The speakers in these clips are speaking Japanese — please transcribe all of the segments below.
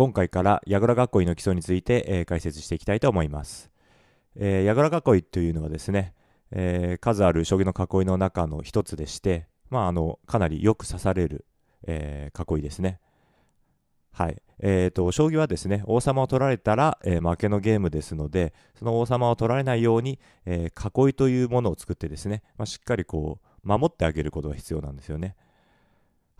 今回から矢倉学の基礎について、えー、解説していきたいと思います。えー、矢倉囲いというのはですね、えー、数ある将棋の囲いの中の一つでして、まあ、あのかなりよく指される、えー、囲いですね。はいえーと、と将棋はですね王様を取られたら、えー、負けのゲームですのでその王様を取られないように、えー、囲いというものを作ってですね、まあ、しっかりこう守ってあげることが必要なんですよね。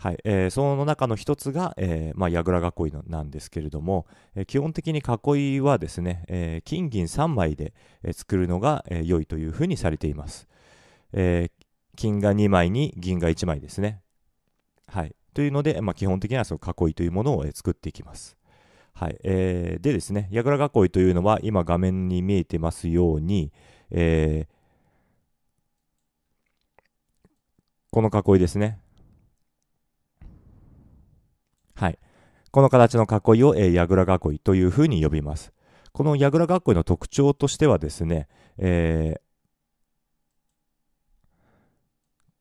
はいえー、その中の一つが、えーまあ、矢倉囲いなんですけれども、えー、基本的に囲いはですね、えー、金銀3枚で、え作るのが、えー、良いというふうにされています、えー、金が2枚に銀が1枚ですねはいというので、まあ、基本的にはその囲いというものを、えー、作っていきますはいえー、でですね矢倉囲いというのは今画面に見えてますように、えー、この囲いですねこの形の囲いを、えー、矢倉囲いというふうに呼びます。この矢倉囲いの特徴としてはですね、えー、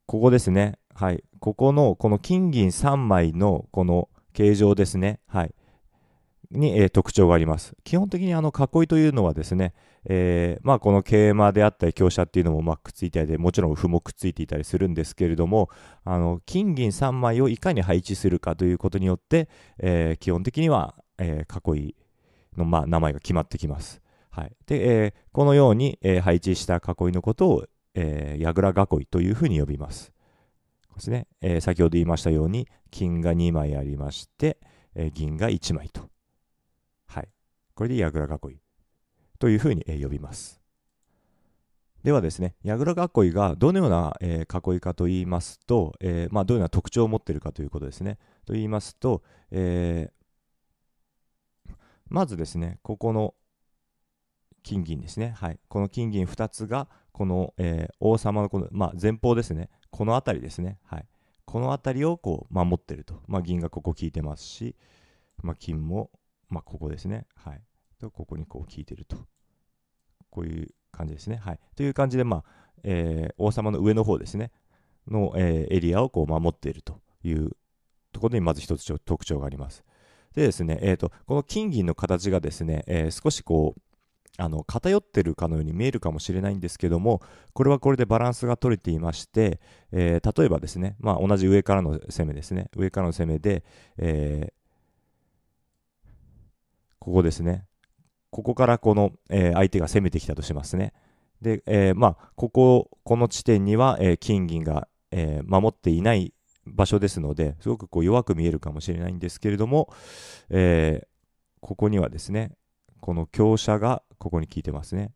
ここですね、はい、ここのこの金銀3枚のこの形状ですね、はい、に、えー、特徴があります。基本的にあの囲いというのはですね、えー、まあ、この桂馬であったり香車っていうのもまくっついたりでもちろん歩もくっついていたりするんですけれどもあの金銀3枚をいかに配置するかということによって、えー、基本的には、え囲いの、まあ、名前が決まってきます。はい、で、えこのように、え配置した囲いのことを、えー、囲いというふうに呼びます。ですね、え先ほど言いましたように金が2枚ありまして、え銀が1枚と。これで櫓囲いというふうに、え呼びます。ではですね、櫓囲いがどのような、えー、囲いかと言いますと、えー、まあ、どのような特徴を持っているかということですね。と言いますと、えー、まずですね、ここの金銀ですね、はい、この金銀2つが、この、え王様のこの、まあ、前方ですね、この辺りですね、はい、この辺りをこう守ってると、まあ、銀がここ効いてますし、まあ、金も、まここですね、はい、とここにこう聞いてると。こういう感じですね。はい、という感じで、まあえー、王様の上の方ですね、の、えー、エリアをこう守っているというところにまず一つ特徴があります。でですね、えーと、この金銀の形がですね、えー、少しこうあの偏ってるかのように見えるかもしれないんですけどもこれはこれでバランスが取れていまして、え例えばですね、まあ、同じ上からの攻めですね上からの攻めで、えここですねここからこの、えー、相手が攻めてきたとしますね。で、えー、まあ、ここ、この地点には、えー、金銀が、え守っていない場所ですので、すごくこう弱く見えるかもしれないんですけれども、えここにはですね、この強者がここに効いてますね。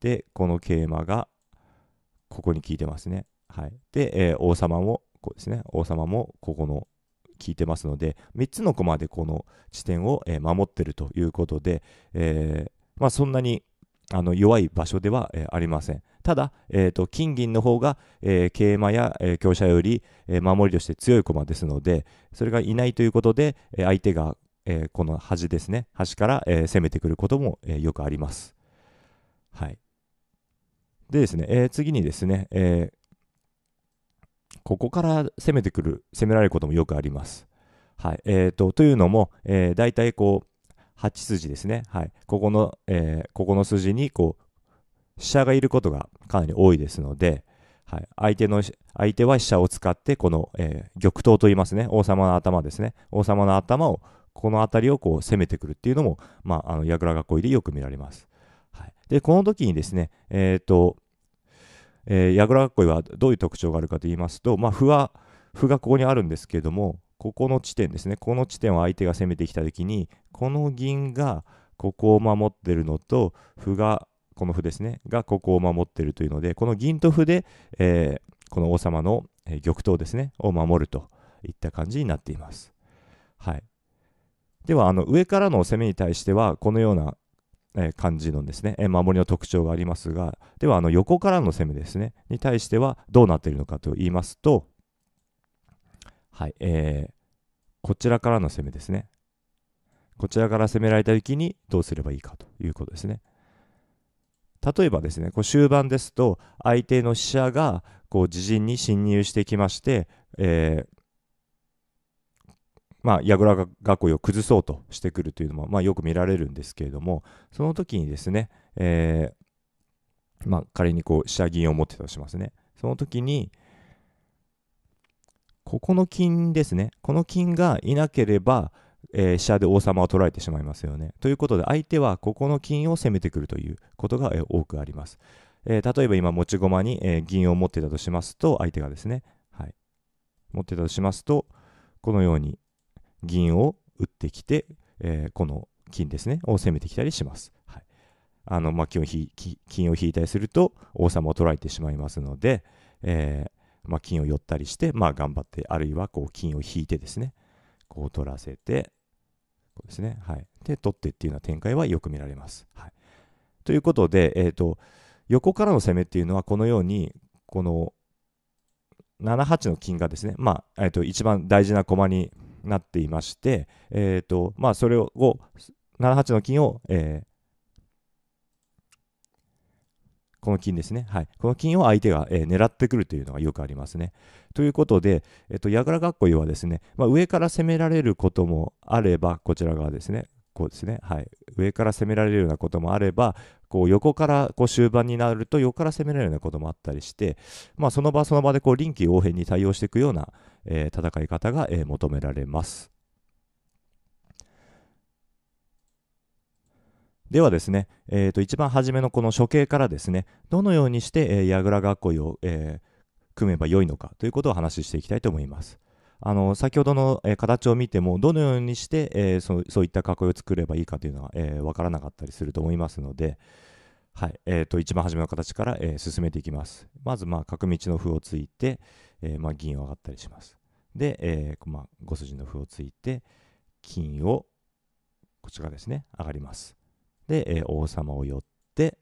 で、この桂馬がここに効いてますね。はい。で、え王様も、こうですね、王様もここの聞いてますので3つのコマでこの地点を、え守ってるということで、えー、まあ、そんなにあの弱い場所では、えありません。ただ、えーと、金銀の方が、えー、桂馬や、えー、強者より、えー、守りとして強い駒ですのでそれがいないということで、え相手が、えこの端ですね端から、え攻めてくることも、えよくあります。はい、でですね、え次にですね、えここから攻めてくる、攻められることもよくあります。はい。えっ、ー、と、というのも、えー、大体こう、8筋ですね。はい。ここの、えー、ここの筋に、こう、飛車がいることがかなり多いですので、はい、相手の相手は飛車を使ってこの、えー、玉頭と言いますね王様の頭ですね王様の頭をこの辺りをこう攻めてくるっていうのも、まあ、あの櫓囲いでよく見られます。はい、でこの時にですね、えーとえー、矢倉囲いはどういう特徴があるかと言いますと、まあ、歩は歩がここにあるんですけれどもここの地点ですねこの地点を相手が攻めてきた時にこの銀がここを守ってるのと歩がこの歩ですねがここを守ってるというのでこの銀と歩で、えー、この王様の玉頭ですねを守るといった感じになっています。はい、ではあの上からの攻めに対してはこのようなえ感じのですね、え守りの特徴がありますが、ではあの横からの攻めですね、に対してはどうなっているのかと言いますと、はい、えー、こちらからの攻めですね。こちらから攻められた時にどうすればいいかということですね。例えばですね、こう終盤ですと、相手の飛車がこう自陣に侵入してきまして、えー、まあ、が学校を崩そうとしてくるというのも、まあ、よく見られるんですけれども、その時にですね、えー、まあ、仮にこう、下銀を持ってたとしますね。その時に、ここの金ですね、この金がいなければ、えー、飛車で王様を取られてしまいますよね。ということで、相手はここの金を攻めてくるということが、えー、多くあります。えー、例えば今、持ち駒に、え銀を持ってたとしますと、相手がですね、はい、持ってたとしますと、このように、銀を打ってきて、えー、この金ですねを攻めてきたりします。はい、あのまあ、金を金を引いたりすると王様を取られてしまいますので、えー、まあ、金を寄ったりして、まあ、頑張ってあるいはこう金を引いてですねこう取らせてこうですね、はい、で取ってっていうような展開はよく見られます。はい、ということで、えーと横からの攻めっていうのはこのようにこの7八の金がですね、まあえー、と一番大事な駒になっていまして、えーとまあ、それを7八の金を、えー、この金ですね、はい、この金を相手が、えー、狙ってくるというのがよくありますね。ということで、えーと、と矢倉囲いはですね、まあ、上から攻められることもあれば、こちら側ですね、こうですね、はい、上から攻められるようなこともあれば、こう横からこう終盤になると横から攻められるようなこともあったりして、まあ、その場その場でこう臨機応変に対応していくような、えー、戦い方が、えー、求められます。ではですね、えー、と一番初めのこの処刑からですねどのようにして、えー、矢倉囲いを、えー、組めばよいのかということを話していきたいと思います。あの先ほどの、えー、形を見てもどのようにして、えー、そそういった囲いを作ればいいかというのは、えー、分からなかったりすると思いますので、はいえーと、一番初めの形から、え進めていきますまず、まあ、角道の歩を突いて、えまあ、銀を上がったりしますで、えまあ、5筋の歩を突いて金をこちらですね上がりますで、え王様を寄って、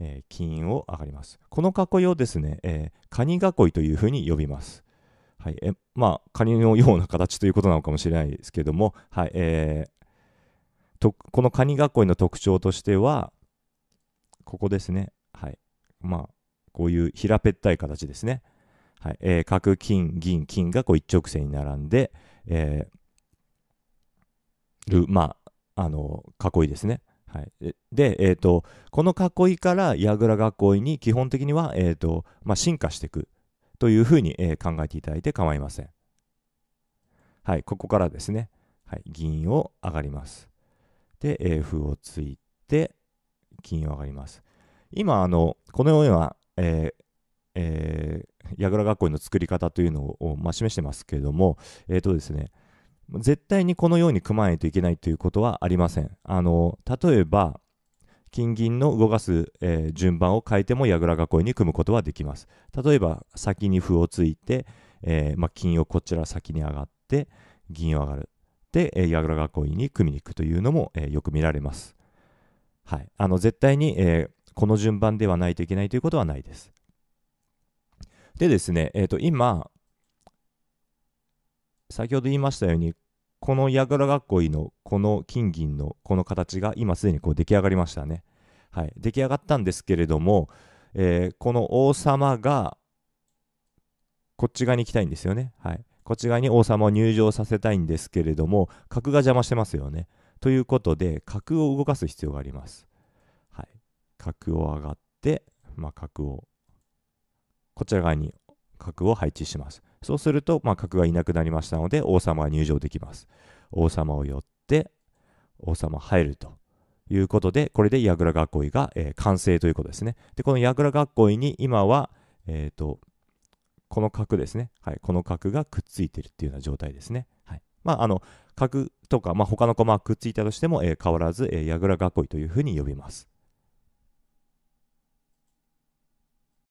え金を上がりますこの囲いをですね、えー、カニ囲いというふうに呼びますはい、えまあ、カニのような形ということなのかもしれないですけども、はいえー、とこのカニ囲いの特徴としては、ここですね。はい。まあ、こういう平べったい形ですね。はい。えー、角、金、銀、金がこう一直線に並んで、えー、る、まあ、あの、囲いですね。はい、で、えーと、この囲いから倉囲いに基本的には、えーとまあ、進化していくというふうに、え考えていただいて構いません。はい、ここからですね、はい、銀を上がります。で、え歩を突いて、金を上がります。今、あの、このような、えーえー、櫓学校の作り方というのを、まあ、示してますけれども、えっ、ー、とですね、絶対にこのように組まないといけないということはありません。あの、例えば、金銀の動かす、えー、順番を変えても倉囲いに組むことはできます。例えば先に歩を突いて、えー、まあ、金をこちら先に上がって銀を上がる。で、えー、倉囲いに組みに行くというのも、えよく見られます。はい、あの絶対に、えこの順番ではないといけないということはないです。でですね、えー、と今先ほど言いましたようにこの櫓囲いのこの金銀のこの形が今すでにこう出来上がりましたね。はい、出来上がったんですけれども、えー、この王様がこっち側に行きたいんですよね。はい、こっち側に王様を入場させたいんですけれども角が邪魔してますよね。ということで角を動かす必要があります。はい、角を上がって、まあ、角をこちら側に角を配置します。そうすると、まあ、角がいなくなりましたので、王様は入場できます。王様を寄って、王様入るということで、これで櫓学囲が、えー、完成ということですね。で、この櫓学囲に今は、えっ、ー、と、この角ですね。はい。この角がくっついてるっていうような状態ですね。はい。まあ、あの、角とか、まあ、他の駒くっついたとしても、えー、変わらず、えー、櫓囲いというふうに呼びます。